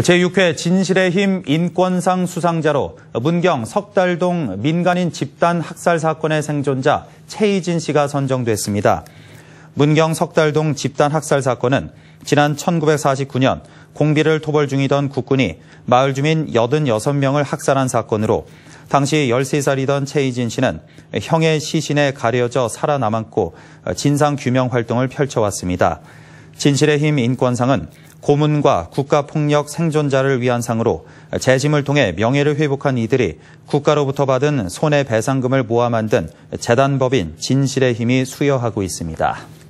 제6회 진실의 힘 인권상 수상자로 문경 석달동 민간인 집단 학살 사건의 생존자 최희진 씨가 선정됐습니다. 문경 석달동 집단 학살 사건은 지난 1949년 공비를 토벌 중이던 국군이 마을 주민 86명을 학살한 사건으로 당시 13살이던 최희진 씨는 형의 시신에 가려져 살아남았고 진상 규명 활동을 펼쳐왔습니다. 진실의 힘 인권상은 고문과 국가폭력 생존자를 위한 상으로 재심을 통해 명예를 회복한 이들이 국가로부터 받은 손해배상금을 모아 만든 재단법인 진실의 힘이 수여하고 있습니다.